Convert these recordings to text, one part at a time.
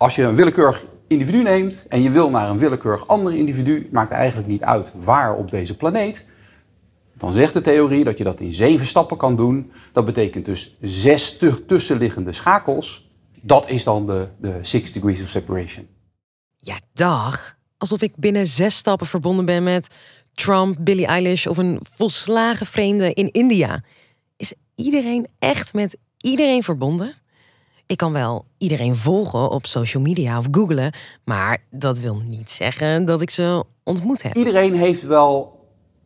Als je een willekeurig individu neemt en je wil naar een willekeurig ander individu, maakt eigenlijk niet uit waar op deze planeet, dan zegt de theorie dat je dat in zeven stappen kan doen. Dat betekent dus zes tussenliggende schakels. Dat is dan de, de six degrees of separation. Ja, dag. Alsof ik binnen zes stappen verbonden ben met Trump, Billie Eilish of een volslagen vreemde in India. Is iedereen echt met iedereen verbonden? Ik kan wel iedereen volgen op social media of googlen, maar dat wil niet zeggen dat ik ze ontmoet heb. Iedereen heeft wel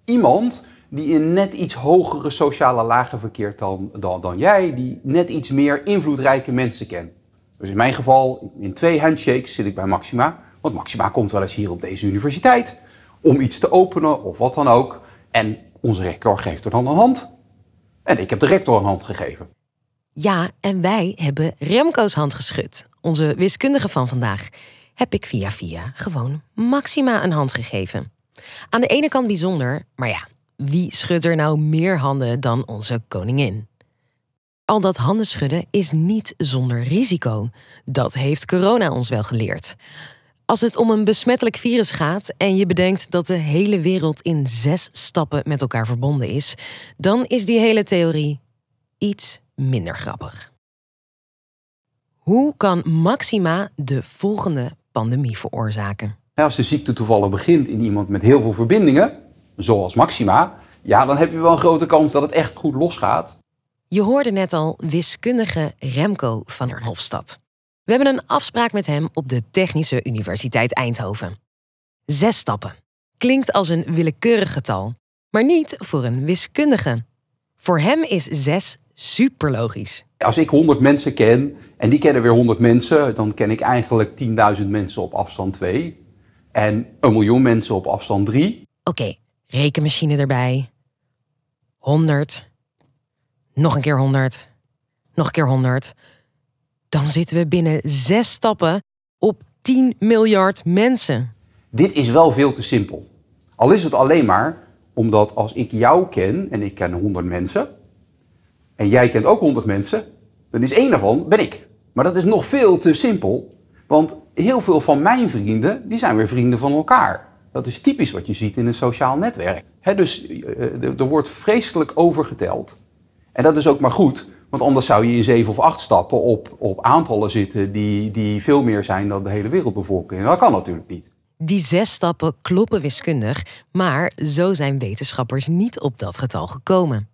iemand die in net iets hogere sociale lagen verkeert dan, dan, dan jij, die net iets meer invloedrijke mensen kent. Dus in mijn geval, in twee handshakes zit ik bij Maxima, want Maxima komt wel eens hier op deze universiteit om iets te openen of wat dan ook. En onze rector geeft er dan een hand. En ik heb de rector een hand gegeven. Ja, en wij hebben Remco's hand geschud. Onze wiskundige van vandaag heb ik via via gewoon Maxima een hand gegeven. Aan de ene kant bijzonder, maar ja, wie schudt er nou meer handen dan onze koningin? Al dat handen schudden is niet zonder risico. Dat heeft corona ons wel geleerd. Als het om een besmettelijk virus gaat en je bedenkt dat de hele wereld in zes stappen met elkaar verbonden is, dan is die hele theorie iets minder grappig. Hoe kan Maxima de volgende pandemie veroorzaken? Als de ziekte toevallig begint in iemand met heel veel verbindingen, zoals Maxima, ja, dan heb je wel een grote kans dat het echt goed losgaat. Je hoorde net al wiskundige Remco van der Hofstad. We hebben een afspraak met hem op de Technische Universiteit Eindhoven. Zes stappen. Klinkt als een willekeurig getal, maar niet voor een wiskundige. Voor hem is zes super logisch. Als ik 100 mensen ken en die kennen weer 100 mensen, dan ken ik eigenlijk 10.000 mensen op afstand 2 en een miljoen mensen op afstand 3. Oké, rekenmachine erbij. 100. Nog een keer 100. Nog een keer 100. Dan zitten we binnen zes stappen op 10 miljard mensen. Dit is wel veel te simpel. Al is het alleen maar omdat als ik jou ken en ik ken 100 mensen, en jij kent ook 100 mensen, dan is één daarvan ben ik. Maar dat is nog veel te simpel, want heel veel van mijn vrienden, die zijn weer vrienden van elkaar. Dat is typisch wat je ziet in een sociaal netwerk. dus eh, eh, er wordt vreselijk overgeteld. En dat is ook maar goed, want anders zou je in zeven of acht stappen op, op aantallen zitten die, die veel meer zijn dan de hele wereldbevolking. En dat kan natuurlijk niet. Die zes stappen kloppen wiskundig, maar zo zijn wetenschappers niet op dat getal gekomen.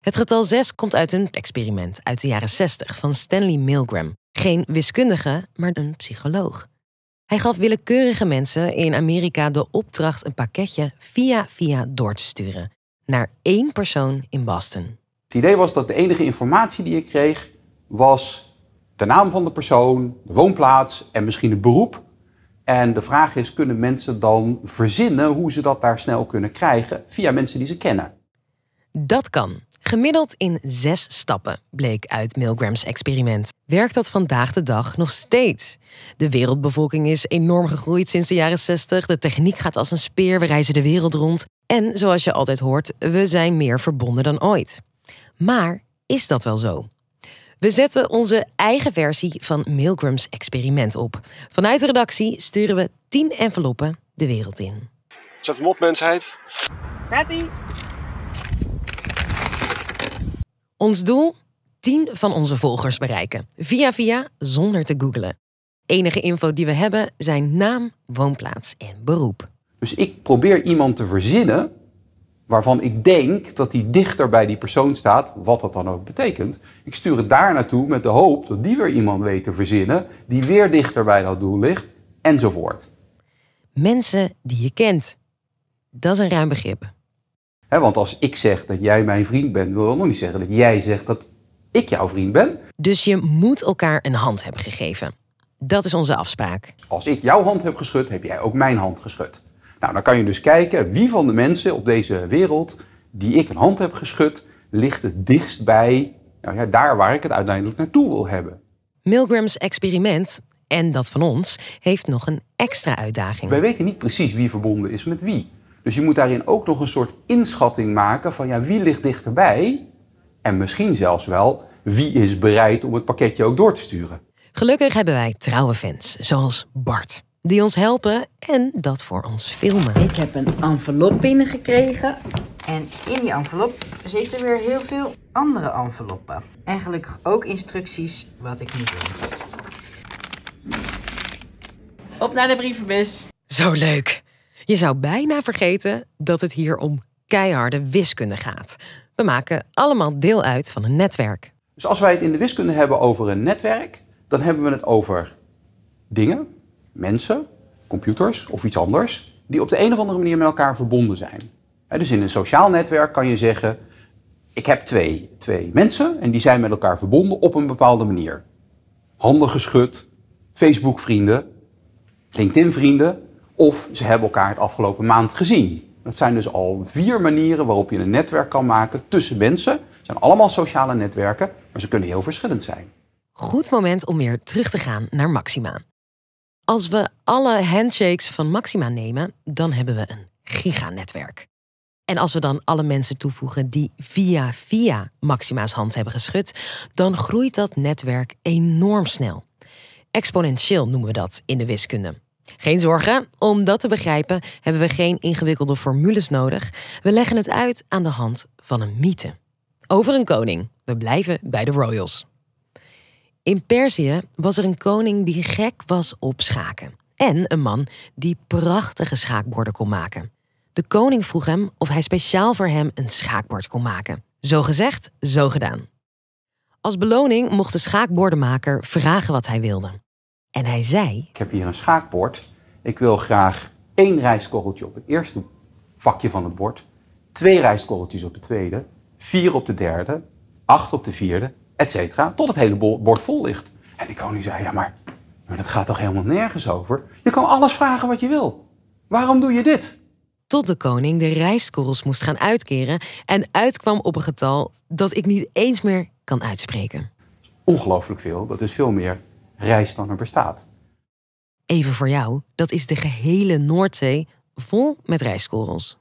Het getal 6 komt uit een experiment uit de jaren 60 van Stanley Milgram. Geen wiskundige, maar een psycholoog. Hij gaf willekeurige mensen in Amerika de opdracht een pakketje via via door te sturen naar één persoon in Boston. Het idee was dat de enige informatie die ik kreeg was de naam van de persoon, de woonplaats en misschien het beroep. En de vraag is, kunnen mensen dan verzinnen hoe ze dat daar snel kunnen krijgen via mensen die ze kennen? Dat kan. Gemiddeld in zes stappen, bleek uit Milgram's experiment. Werkt dat vandaag de dag nog steeds? De wereldbevolking is enorm gegroeid sinds de jaren 60. De techniek gaat als een speer, we reizen de wereld rond. En zoals je altijd hoort, we zijn meer verbonden dan ooit. Maar is dat wel zo? We zetten onze eigen versie van Milgram's experiment op. Vanuit de redactie sturen we 10 enveloppen de wereld in. Zet hem op, mensheid. gaat ons doel? 10 van onze volgers bereiken. Via via, zonder te googlen. Enige info die we hebben zijn naam, woonplaats en beroep. Dus ik probeer iemand te verzinnen waarvan ik denk dat die dichter bij die persoon staat, wat dat dan ook betekent. Ik stuur het daar naartoe met de hoop dat die weer iemand weet te verzinnen die weer dichter bij dat doel ligt, enzovoort. Mensen die je kent. Dat is een ruim begrip want als ik zeg dat jij mijn vriend bent, wil dat nog niet zeggen dat jij zegt dat ik jouw vriend ben. Dus je moet elkaar een hand hebben gegeven. Dat is onze afspraak. Als ik jouw hand heb geschud, heb jij ook mijn hand geschud. Nou, dan kan je dus kijken wie van de mensen op deze wereld die ik een hand heb geschud, ligt het dichtst bij nou ja, daar waar ik het uiteindelijk naartoe wil hebben. Milgram's experiment en dat van ons heeft nog een extra uitdaging. Wij weten niet precies wie verbonden is met wie. Dus je moet daarin ook nog een soort inschatting maken van ja, wie ligt dichterbij en misschien zelfs wel wie is bereid om het pakketje ook door te sturen. Gelukkig hebben wij trouwe fans, zoals Bart, die ons helpen en dat voor ons filmen. Ik heb een envelop binnengekregen. En in die envelop zitten weer heel veel andere enveloppen. En gelukkig ook instructies wat ik moet doen. Op naar de brievenbus. Zo leuk. Je zou bijna vergeten dat het hier om keiharde wiskunde gaat. We maken allemaal deel uit van een netwerk. Dus als wij het in de wiskunde hebben over een netwerk, dan hebben we het over dingen, mensen, computers of iets anders, die op de een of andere manier met elkaar verbonden zijn. Dus in een sociaal netwerk kan je zeggen, ik heb twee, twee mensen en die zijn met elkaar verbonden op een bepaalde manier. Handen geschud, Facebook-vrienden, LinkedIn-vrienden, of ze hebben elkaar het afgelopen maand gezien. Dat zijn dus al vier manieren waarop je een netwerk kan maken tussen mensen. Het zijn allemaal sociale netwerken, maar ze kunnen heel verschillend zijn. Goed moment om weer terug te gaan naar Maxima. Als we alle handshakes van Maxima nemen, dan hebben we een giganetwerk. En als we dan alle mensen toevoegen die via via Maxima's hand hebben geschud, dan groeit dat netwerk enorm snel. Exponentieel noemen we dat in de wiskunde. Geen zorgen, om dat te begrijpen hebben we geen ingewikkelde formules nodig. We leggen het uit aan de hand van een mythe. Over een koning. We blijven bij de royals. In Perzië was er een koning die gek was op schaken. En een man die prachtige schaakborden kon maken. De koning vroeg hem of hij speciaal voor hem een schaakbord kon maken. Zo gezegd, zo gedaan. Als beloning mocht de schaakbordenmaker vragen wat hij wilde. En hij zei: Ik heb hier een schaakbord. Ik wil graag één rijstkorreltje op het eerste vakje van het bord, twee rijstkorreltjes op het tweede, vier op de derde, acht op de vierde, et cetera, tot het hele bord vol ligt. En de koning zei: Ja, maar, maar dat gaat toch helemaal nergens over? Je kan alles vragen wat je wil. Waarom doe je dit? Tot de koning de rijstkorrels moest gaan uitkeren en uitkwam op een getal dat ik niet eens meer kan uitspreken. Ongelooflijk veel. Dat is veel meer Reis dan er bestaat. Even voor jou, dat is de gehele Noordzee vol met rijstkorrels.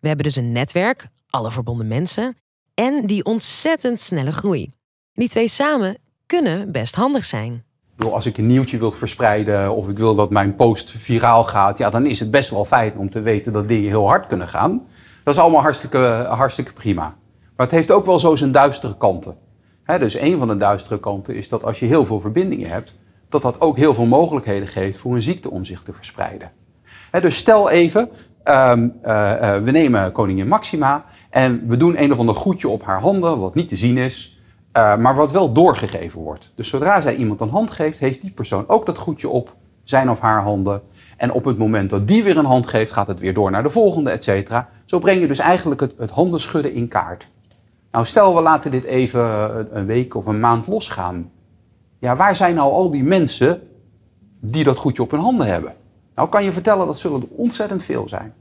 We hebben dus een netwerk, alle verbonden mensen en die ontzettend snelle groei. die twee samen kunnen best handig zijn. Als ik een nieuwtje wil verspreiden of ik wil dat mijn post viraal gaat, ja, dan is het best wel fijn om te weten dat dingen heel hard kunnen gaan. Dat is allemaal hartstikke, hartstikke prima. Maar het heeft ook wel zo zijn duistere kanten dus een van de duistere kanten is dat als je heel veel verbindingen hebt, dat dat ook heel veel mogelijkheden geeft voor een ziekte om zich te verspreiden. dus stel even, ehm, eh, eh, we nemen koningin Maxima en we doen een of ander goedje op haar handen, wat niet te zien is, eh, maar wat wel doorgegeven wordt. Dus zodra zij iemand een hand geeft, heeft die persoon ook dat goedje op zijn of haar handen. En op het moment dat die weer een hand geeft, gaat het weer door naar de volgende, et cetera. Zo breng je dus eigenlijk het, het handenschudden in kaart. Nou, stel we laten dit even eh, een week of een maand losgaan. Ja, waar zijn nou al die mensen die dat goedje op hun handen hebben? Nou, kan je vertellen, dat zullen er ontzettend veel zijn.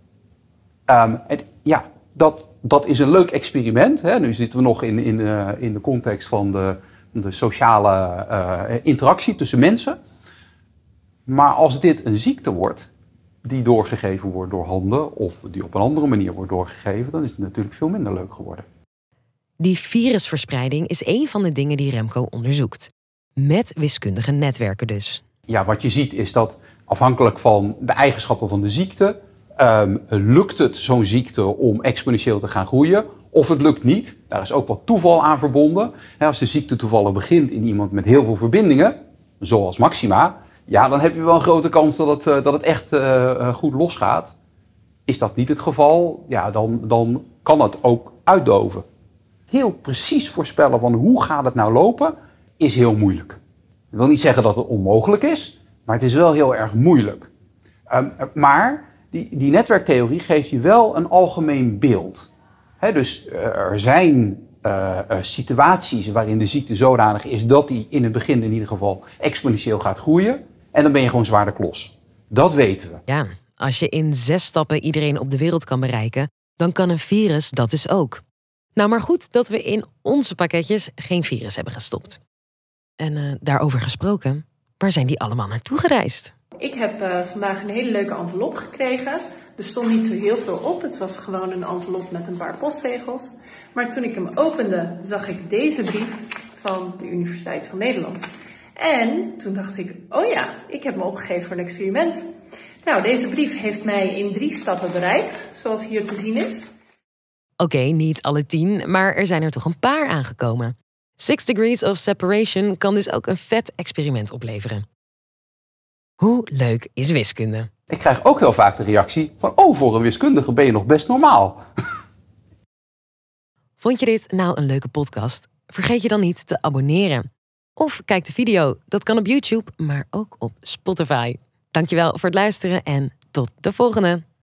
en ehm, ja, dat, dat is een leuk experiment. Hè? Nu zitten we nog in, in, eh, in de context van de, de sociale eh, interactie tussen mensen. Maar als dit een ziekte wordt, die doorgegeven wordt door handen, of die op een andere manier wordt doorgegeven, dan is het natuurlijk veel minder leuk geworden. Die virusverspreiding is een van de dingen die Remco onderzoekt. Met wiskundige netwerken dus. Ja, wat je ziet is dat afhankelijk van de eigenschappen van de ziekte, ehm, lukt het zo'n ziekte om exponentieel te gaan groeien. Of het lukt niet, daar is ook wat toeval aan verbonden. als de ziekte toevallig begint in iemand met heel veel verbindingen, zoals Maxima, ja, dan heb je wel een grote kans dat het, eh, dat het echt eh, eh, goed losgaat. Is dat niet het geval, ja, dan, dan kan het ook uitdoven heel precies voorspellen van hoe gaat het nou lopen, is heel moeilijk. Ik wil niet zeggen dat het onmogelijk is, maar het is wel heel erg moeilijk. Ehm, maar die, die netwerktheorie geeft je wel een algemeen beeld. dus eh, er zijn eh, eh, situaties waarin de ziekte zodanig is dat die in het begin in ieder geval exponentieel gaat groeien. En dan ben je gewoon de klos. Dat weten we. Ja, als je in zes stappen iedereen op de wereld kan bereiken, dan kan een virus dat dus ook. Nou, maar goed dat we in onze pakketjes geen virus hebben gestopt. En eh, daarover gesproken, waar zijn die allemaal naartoe gereisd? Ik heb eh, vandaag een hele leuke envelop gekregen. Er stond niet zo heel veel op. Het was gewoon een envelop met een paar postzegels. Maar toen ik hem opende, zag ik deze brief van de Universiteit van Nederland. En toen dacht ik, oh ja, ik heb me opgegeven voor een experiment. Nou, deze brief heeft mij in drie stappen bereikt, zoals hier te zien is. Oké, niet alle tien, maar er zijn er toch een paar aangekomen. Six Degrees of Separation kan dus ook een vet experiment opleveren. Hoe leuk is wiskunde? Ik krijg ook heel vaak de reactie van: Oh, voor een wiskundige ben je nog best normaal. Vond je dit nou een leuke podcast? Vergeet je dan niet te abonneren. Of kijk de video, dat kan op YouTube, maar ook op Spotify. Dankjewel voor het luisteren en tot de volgende!